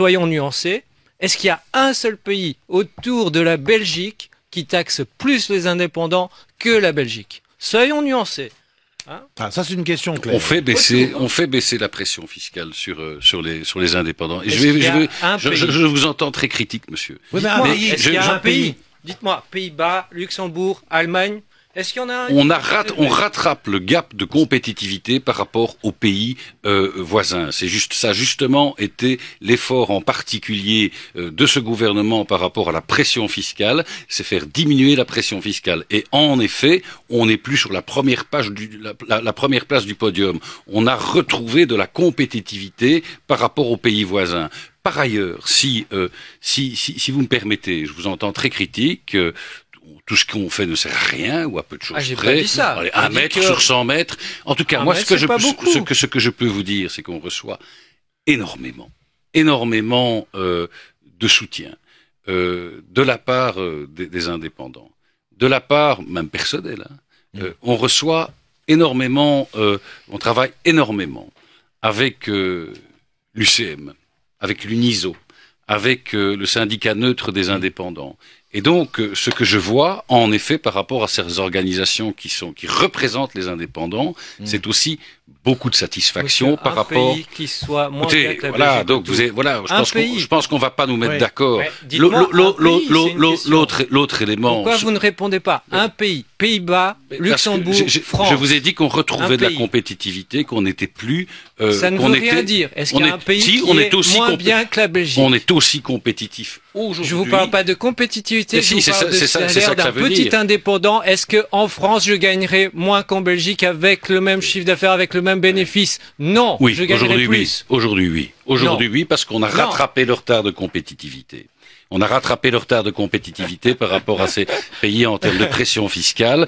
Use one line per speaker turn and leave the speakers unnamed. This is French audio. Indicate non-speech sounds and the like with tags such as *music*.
soyons nuancés. Est-ce qu'il y a un seul pays autour de la Belgique qui taxe plus les indépendants que la Belgique Soyons nuancés. Hein ah, ça, c'est une question claire. On fait baisser, on
fait baisser la pression fiscale sur, euh, sur, les, sur les indépendants. je, vous entends très critique, monsieur. y a un pays
Dites-moi, Pays-Bas, Luxembourg, Allemagne a on, a on
rattrape le gap de compétitivité par rapport aux pays euh, voisins. C'est juste ça justement était l'effort en particulier euh, de ce gouvernement par rapport à la pression fiscale, c'est faire diminuer la pression fiscale. Et en effet, on n'est plus sur la première page du, la, première place du podium. On a retrouvé de la compétitivité par rapport aux pays voisins. Par ailleurs, si, euh, si, si vous me permettez, je vous entends très critique tout ce qu'on fait ne sert à rien ou à peu de choses ah, près. dit ça. un mètre sur 100 mètres. En tout cas, moi, ce, que je, peux vous dire, c'est qu'on reçoit énormément, énormément euh, de soutien euh, de la part euh, des, indépendants, de la part même personnelle. Hein. Mm. on reçoit énormément, on travaille énormément avec l'UCM, avec l'UNISO, avec le syndicat neutre des mm. indépendants. Et donc, euh, ce que je vois, en effet, par rapport à ces organisations qui, sont, qui représentent les indépendants, hmm. c'est aussi beaucoup de satisfaction par un rapport. pays
qui soit moins bien que la voilà, donc vous avez, voilà, je pense, qu'on, je
pense qu'on va pas nous mettre oui. d'accord. L'autre, l'autre élément. Pourquoi
vous ne répondez pas Un pays, Pays-Bas, Luxembourg, France. Je vous ai dit qu'on retrouvait de la
compétitivité, qu'on n'était plus. Euh, Ça ne qu'on dire. Est-ce qu'il y on est, aussi moins que la Belgique On est aussi compétitif
je vous parle pas de compétitivité, je vous parle d'un petit indépendant. Est-ce que en France, je gagnerai moins qu'en Belgique avec le même chiffre d'affaires, avec le même bénéfice Non, oui, je Oui,
aujourd'hui, oui. Aujourd'hui, oui, parce qu'on a rattrapé leur le retard de compétitivité. On a rattrapé le retard de compétitivité par rapport à ces *laughs* pays en termes de pression fiscale.